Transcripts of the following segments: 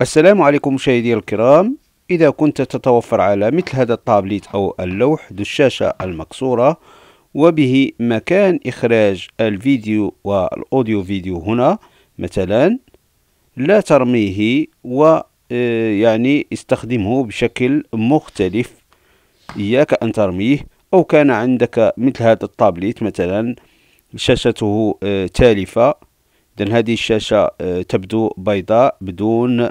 السلام عليكم مشاهدي الكرام إذا كنت تتوفر على مثل هذا الطابليت أو اللوح ذو الشاشة المكسورة وبه مكان إخراج الفيديو والأوديو فيديو هنا مثلا لا ترميه و آه، يعني استخدمه بشكل مختلف إياك أن ترميه أو كان عندك مثل هذا الطابليت مثلا شاشته آه، تالفة إذن هذه الشاشة آه، تبدو بيضاء بدون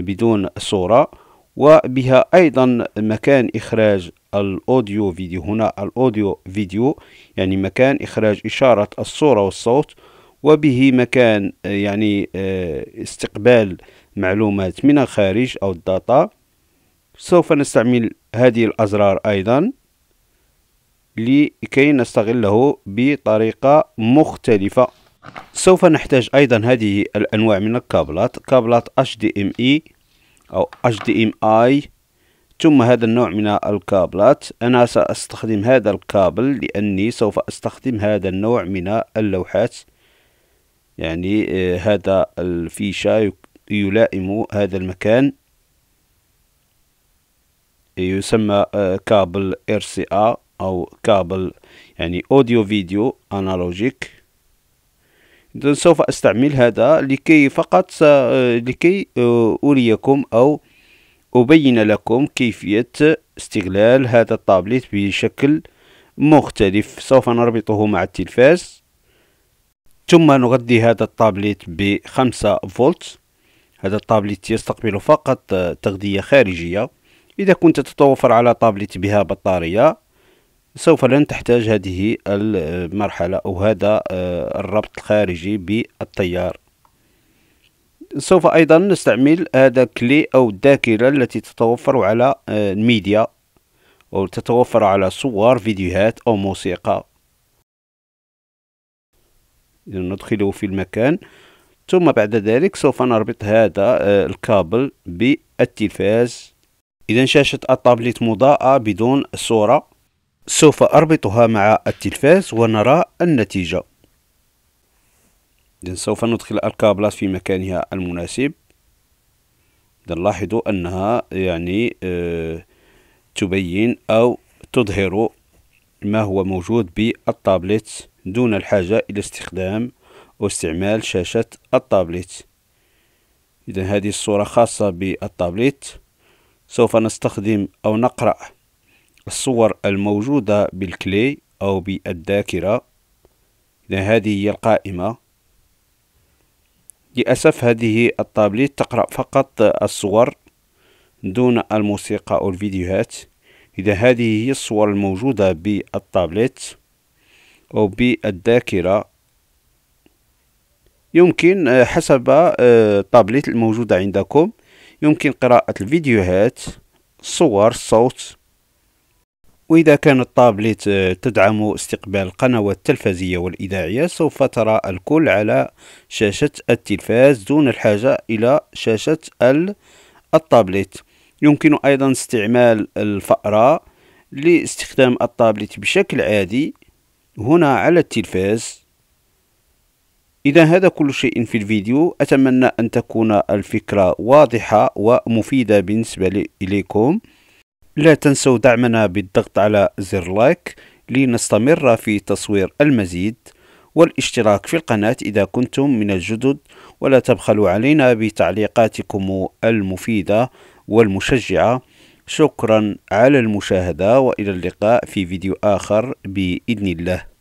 بدون صورة وبها أيضا مكان إخراج الأوديو فيديو هنا الأوديو فيديو يعني مكان إخراج إشارة الصورة والصوت وبه مكان يعني آه، استقبال معلومات من الخارج أو الداتا سوف نستعمل هذه الأزرار أيضا لكي نستغله بطريقة مختلفة سوف نحتاج أيضا هذه الأنواع من الكابلات كابلات اتش دي ام اي أو اتش دي ام اي ثم هذا النوع من الكابلات أنا سأستخدم هذا الكابل لأني سوف أستخدم هذا النوع من اللوحات يعني آه، هذا الفيشة يلائم هذا المكان يسمى آه، كابل ار ا أو كابل يعني أوديو فيديو أنالوجيك إذا سوف أستعمل هذا لكي فقط آه، لكي آه، أريكم أو أبين لكم كيفية استغلال هذا التابلت بشكل مختلف سوف نربطه مع التلفاز ثم نغذي هذا الطابلت بخمسة فولت هذا التابلت يستقبل فقط آه، تغذية خارجية إذا كنت تتوفر على تابلت بها بطارية سوف لن تحتاج هذه المرحلة أو هذا آه، الربط الخارجي بالتيار سوف أيضا نستعمل هذا كلي أو الذاكرة التي تتوفر على آه، الميديا أو تتوفر على صور فيديوهات أو موسيقى ندخله في المكان ثم بعد ذلك سوف نربط هذا آه، الكابل بالتلفاز إذا شاشة الطابلت مضاءة بدون صورة سوف أربطها مع التلفاز ونرى النتيجة إذن سوف ندخل الكابلات في مكانها المناسب إذن لاحظوا أنها يعني آه، تبين أو تظهر ما هو موجود بالطابلت دون الحاجة إلى استخدام أو استعمال شاشة الطابلت إذا هذه الصورة خاصة بالطابلت سوف نستخدم أو نقرأ الصور الموجودة بالكلي أو بالذاكرة إذا هذه هي القائمة للأسف هذه الطابلت تقرأ فقط الصور دون الموسيقى أو الفيديوهات إذا هذه هي الصور الموجودة بالطابلت أو بالذاكرة يمكن آه، حسب آه، الطابلت الموجودة عندكم يمكن قراءة الفيديوهات الصور الصوت وإذا كان الطابلت تدعم استقبال القنوات التلفزية والإذاعية سوف ترى الكل على شاشة التلفاز دون الحاجة إلى شاشة الطابلت يمكن أيضا استعمال الفأرة لاستخدام الطابلت بشكل عادي هنا على التلفاز إذا هذا كل شيء في الفيديو أتمنى أن تكون الفكرة واضحة ومفيدة بالنسبة إليكم لا تنسوا دعمنا بالضغط على زر لايك لنستمر في تصوير المزيد والاشتراك في القناة إذا كنتم من الجدد ولا تبخلوا علينا بتعليقاتكم المفيدة والمشجعة شكرا على المشاهدة وإلى اللقاء في فيديو آخر بإذن الله